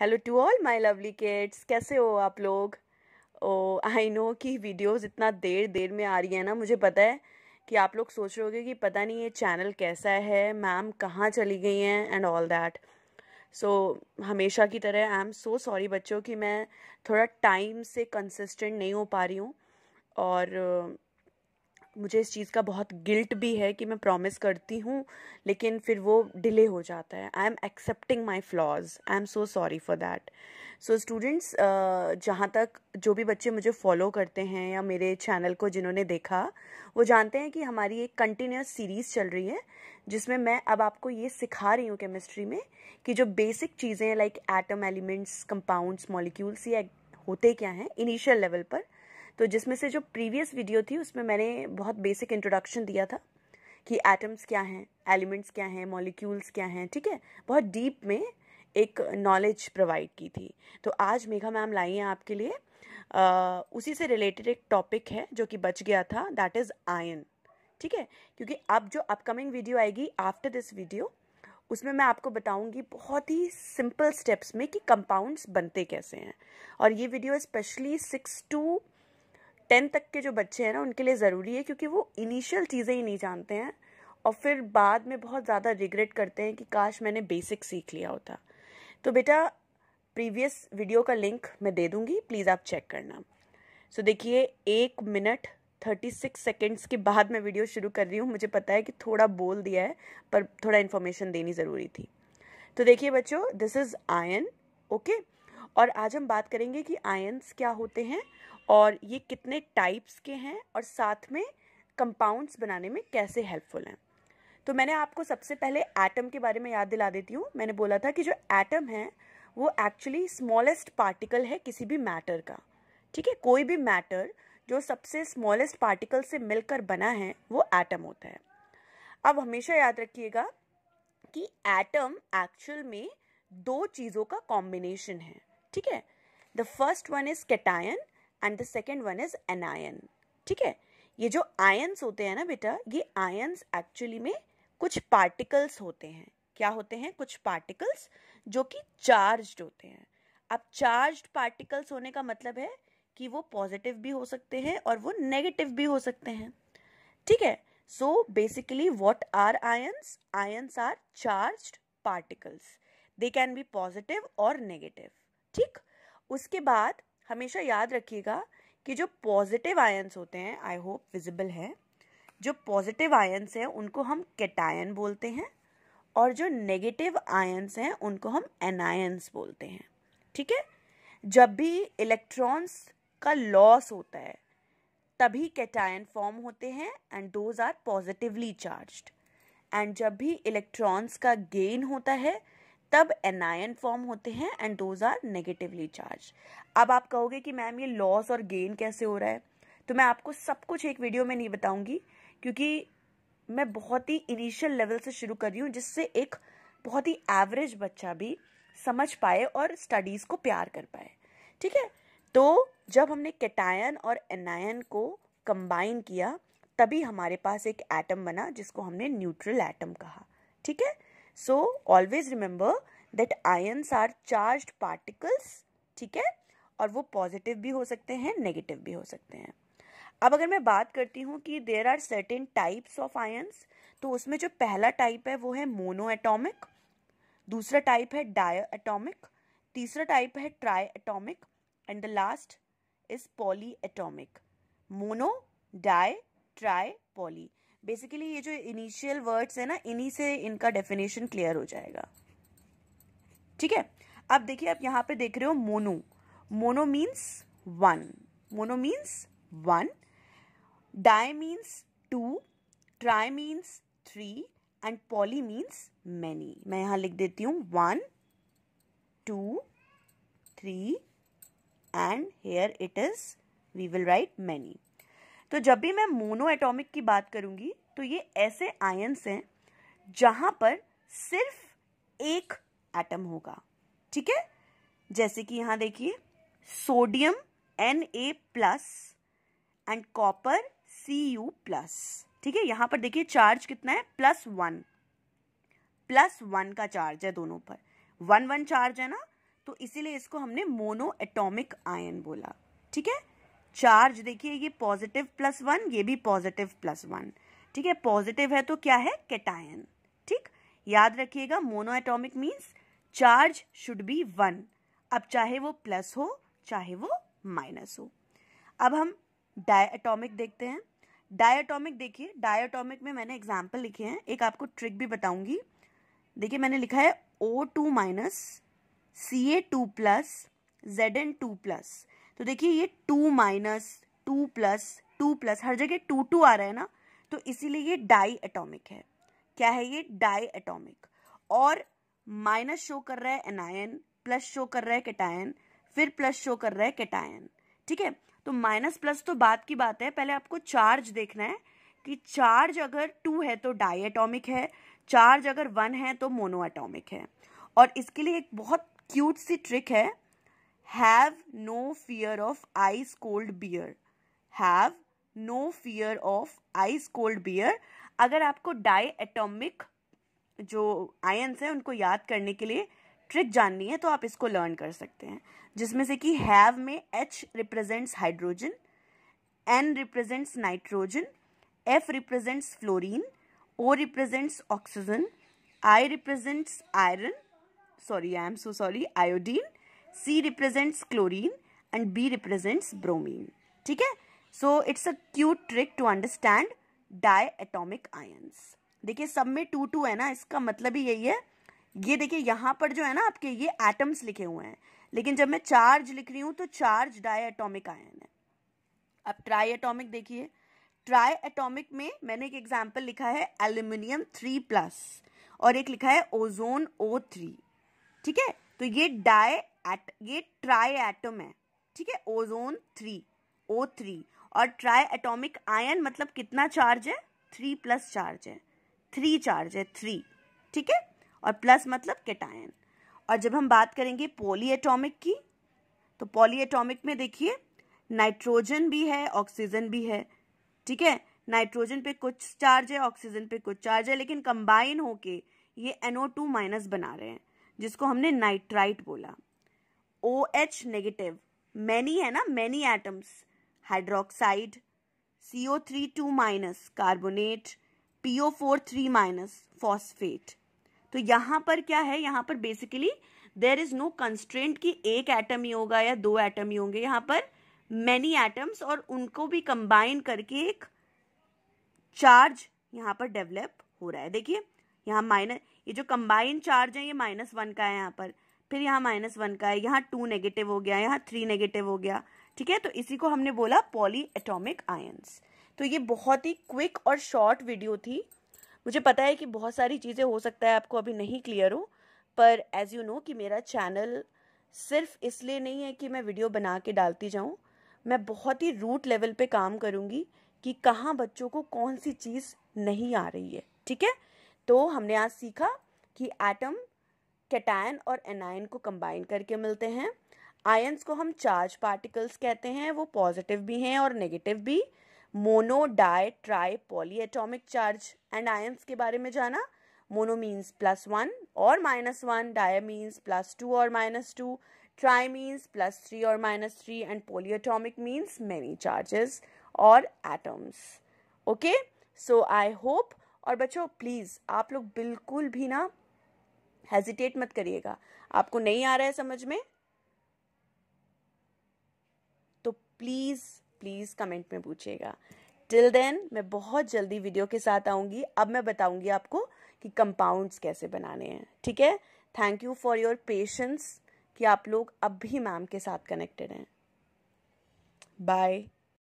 Hello to all my lovely kids कैसे हो आप लोग ओ आई नो कि वीडियोस इतना देर देर में आ रही है ना मुझे पता है कि आप लोग सोच रहे होंगे कि पता नहीं ये चैनल कैसा है मैम कहाँ चली गई हैं एंड ऑल दैट सो हमेशा की तरह आई एम सो सॉरी बच्चों कि मैं थोड़ा टाइम से कंसिस्टेंट नहीं हो पा रही हूँ और मुझे इस चीज़ का बहुत गिल्ट भी है कि मैं प्रॉमिस करती हूँ लेकिन फिर वो डिले हो जाता है I am accepting my flaws I am so sorry for that so students जहाँ तक जो भी बच्चे मुझे फॉलो करते हैं या मेरे चैनल को जिन्होंने देखा वो जानते हैं कि हमारी एक कंटिन्यूस सीरीज़ चल रही है जिसमें मैं अब आपको ये सिखा रही हूँ केमिस्ट्री में कि जो बेसिक चीज़ें like atom elements compounds molecules ये होते क्या हैं इनिशियल लेवल पर तो जिसमें से जो प्रीवियस वीडियो थी उसमें मैंने बहुत बेसिक इंट्रोडक्शन दिया था कि एटम्स क्या हैं एलिमेंट्स क्या हैं मॉलिक्यूल्स क्या हैं ठीक है बहुत डीप में एक नॉलेज प्रोवाइड की थी तो आज मेघा मैम लाई हैं आपके लिए आ, उसी से रिलेटेड एक टॉपिक है जो कि बच गया था दैट इज़ आयन ठीक है क्योंकि अब जो अपकमिंग वीडियो आएगी आफ्टर दिस वीडियो उसमें मैं आपको बताऊंगी बहुत ही सिंपल स्टेप्स में कि कंपाउंड्स बनते कैसे हैं और ये video specially six to ten तक के जो बच्चे हैं ना उनके लिए ज़रूरी है क्योंकि वो इनिशियल चीज़ें ही नहीं जानते हैं और फिर बाद में बहुत ज़्यादा रिग्रेट करते हैं कि काश मैंने बेसिक सीख लिया होता तो बेटा प्रीवियस वीडियो का लिंक मैं दे दूँगी प्लीज़ आप चेक करना सो देखिए एक मिनट थर्टी सिक्स सेकेंड्स के बाद मैं वीडियो शुरू कर रही हूँ मुझे पता है कि थोड़ा बोल दिया है पर थोड़ा इन्फॉर्मेशन देनी ज़रूरी थी तो देखिए बच्चों दिस इज़ आयन ओके और आज हम बात करेंगे कि आयन्स क्या होते हैं और ये कितने टाइप्स के हैं और साथ में कंपाउंड्स बनाने में कैसे हेल्पफुल हैं तो मैंने आपको सबसे पहले एटम के बारे में याद दिला देती हूँ मैंने बोला था कि जो एटम है वो एक्चुअली स्मॉलेस्ट पार्टिकल है किसी भी मैटर का ठीक है कोई भी मैटर जो सबसे स्मॉलेस्ट पार्टिकल से मिलकर बना है वो एटम होता है अब हमेशा याद रखिएगा कि एटम एक्चुअल में दो चीज़ों का कॉम्बिनेशन है ठीक है the first one is cation and the second one is anion ठीक है ये जो आयन्स होते हैं ना बेटा ये आयन्स एक्चुअली में कुछ पार्टिकल्स होते हैं क्या होते हैं कुछ पार्टिकल्स जो कि चार्ज्ड होते हैं अब चार्ज्ड पार्टिकल्स होने का मतलब है कि वो पॉजिटिव भी हो सकते हैं और वो नेगेटिव भी हो सकते हैं ठीक है so basically what are ions ions are charged particles they can be positive और नेगेटिव ठीक उसके बाद हमेशा याद रखिएगा कि जो पॉजिटिव आयन्स होते हैं आई होप विजिबल है जो पॉजिटिव आयन्स हैं उनको हम कैटायन बोलते हैं और जो नेगेटिव आयन्स हैं उनको हम एनायंस बोलते हैं ठीक है जब भी इलेक्ट्रॉन्स का लॉस होता है तभी कैटायन फॉर्म होते हैं and those are positively charged and जब भी इलेक्ट्रॉन्स का गेन होता है तब एनायन फॉर्म होते हैं and those are negatively charge अब आप कहोगे कि मैम ये लॉस और गेन कैसे हो रहा है तो मैं आपको सब कुछ एक वीडियो में नहीं बताऊंगी क्योंकि मैं बहुत ही इनिशियल लेवल से शुरू कर रही हूँ जिससे एक बहुत ही एवरेज बच्चा भी समझ पाए और स्टडीज़ को प्यार कर पाए ठीक है तो जब हमने कैटायन और एनायन को कंबाइन किया तभी हमारे पास एक एटम बना जिसको हमने न्यूट्रल एटम कहा ठीक है so always remember that ions are charge particles ठीक है और वो पॉजिटिव भी हो सकते हैं नेगेटिव भी हो सकते हैं अब अगर मैं बात करती हूँ कि there are certain types of ions तो उसमें जो पहला टाइप है वो है मोनो एटॉमिक दूसरा टाइप है डाय एटॉमिक तीसरा टाइप है tri atomic and the last is poly atomic mono di tri poly basically ये जो इनिशियल वर्ड्स है ना इन्हीं से इनका डेफिनेशन क्लियर हो जाएगा ठीक है अब देखिए आप यहाँ पे देख रहे हो mono mono means one mono means one di means two tri means three and poly means many मैं यहाँ लिख देती हूँ one two three and here it is we will write many तो जब भी मैं मोनो एटॉमिक की बात करूंगी तो ये ऐसे आयंस हैं जहां पर सिर्फ एक एटम होगा ठीक है जैसे कि यहां देखिए sodium N A plus and copper C U plus ठीक है यहां पर देखिए चार्ज कितना है प्लस वन प्लस वन का चार्ज है दोनों पर वन वन चार्ज है ना तो इसीलिए इसको हमने मोनो एटॉमिक आयन बोला ठीक है चार्ज देखिए ये पॉजिटिव प्लस वन ये भी पॉजिटिव प्लस वन ठीक है पॉजिटिव है तो क्या है कैटायन ठीक याद रखिएगा mono atomic means charge should be one अब चाहे वो प्लस हो चाहे वो माइनस हो अब हम डायटोमिक देखते हैं डायटोमिक देखिए डायटोमिक में मैंने एग्जाम्पल लिखे हैं एक आपको ट्रिक भी बताऊंगी देखिए मैंने लिखा है O two minus C A two plus Z N two plus तो देखिए ये two minus two plus two plus हर जगह टू टू आ रहा है ना तो इसीलिए ये डाई एटोमिक है क्या है ये डाई एटोमिक और माइनस शो कर रहा है एनायन प्लस शो कर रहा है केटायन फिर प्लस शो कर रहा है केटायन ठीक है तो माइनस प्लस तो बात की बात है पहले आपको चार्ज देखना है कि चार्ज अगर टू है तो डाई एटोमिक है चार्ज अगर वन है तो मोनो एटोमिक है और इसके लिए एक बहुत क्यूट सी ट्रिक है have no fear of ice cold beer have no fear of ice cold beer अगर आपको डाई एटोमिक जो आयंस हैं उनको याद करने के लिए ट्रिक जाननी है तो आप इसको लर्न कर सकते हैं जिसमें से कि हैव में H represents hydrogen N represents nitrogen F represents fluorine O represents oxygen I represents iron sorry I am so sorry iodine C represents chlorine and B represents bromine. ठीक है So it's a cute trick to understand diatomic ions. देखिए सब में to to है ना इसका मतलब ही यही है ये देखिए यहाँ पर जो है ना आपके ये एटम्स लिखे हुए हैं लेकिन जब मैं चार्ज लिख रही हूँ तो चार्ज डायटोमिक आयन है अब ट्राई एटोमिक देखिए ट्राई एटोमिक में मैंने एक एग्जाम्पल लिखा है एल्यूमिनियम थ्री प्लस और एक लिखा है ओजोन ओ थ्री ठीक है तो ये डाई एट ये ट्राई एटम है ठीक है ओजोन थ्री ओ थ्री और ट्राई एटोमिक आयन मतलब कितना चार्ज है थ्री प्लस चार्ज है थ्री चार्ज है थ्री ठीक है और प्लस मतलब केटायन और जब हम बात करेंगे पोली एटोमिक की तो पोली एटोमिक में देखिए नाइट्रोजन भी है ऑक्सीजन भी है ठीक है नाइट्रोजन पे कुछ चार्ज है ऑक्सीजन पे कुछ चार्ज है लेकिन कंबाइन होके ये एनओ टू माइनस बना रहे हैं जिसको हमने नाइट्राइट बोला ओ एच नेगेटिव मैनी है ना many atoms hydroxide C O three two minus carbonate P O four three minus phosphate तो यहाँ पर क्या है यहाँ पर basically there is no constraint कि एक एटम ही होगा या दो एटम ही होंगे यहाँ पर मैनी एटम्स और उनको भी कंबाइन करके एक चार्ज यहाँ पर डेवलप हो रहा है देखिए यहाँ माइनस ये जो कंबाइन चार्ज है ये माइनस वन का है यहाँ पर फिर यहाँ माइनस वन का है यहाँ टू नेगेटिव हो गया यहाँ थ्री नेगेटिव हो गया ठीक है तो इसी को हमने बोला पॉली एटोमिक आयन्स तो ये बहुत ही क्विक और शॉर्ट वीडियो थी मुझे पता है कि बहुत सारी चीज़ें हो सकता है आपको अभी नहीं क्लियर हो पर एज़ यू नो कि मेरा चैनल सिर्फ इसलिए नहीं है कि मैं वीडियो बना के डालती जाऊँ मैं बहुत ही रूट लेवल पे काम करूँगी कि कहाँ बच्चों को कौन सी चीज़ नहीं आ रही है ठीक है तो हमने आज सीखा कि एटम कैटायन और एनायन को कंबाइन करके मिलते हैं आयंस को हम चार्ज पार्टिकल्स कहते हैं वो पॉजिटिव भी हैं और नेगेटिव भी mono di tri poly atomic charge and ions के बारे में जाना मोनो मीन्स प्लस वन और minus one di means plus two और minus two tri means plus three और minus three and poly means many charges और atoms okay so I hope और बच्चों प्लीज़ आप लोग बिल्कुल भी ना हेजिटेट मत करिएगा आपको नहीं आ रहा है समझ में तो प्लीज़ प्लीज़ कमेंट में पूछिएगा टिल देन मैं बहुत जल्दी वीडियो के साथ आऊंगी अब मैं बताऊंगी आपको कि कंपाउंड्स कैसे बनाने हैं ठीक है thank you for your patience कि आप लोग अब भी मैम के साथ कनेक्टेड हैं बाय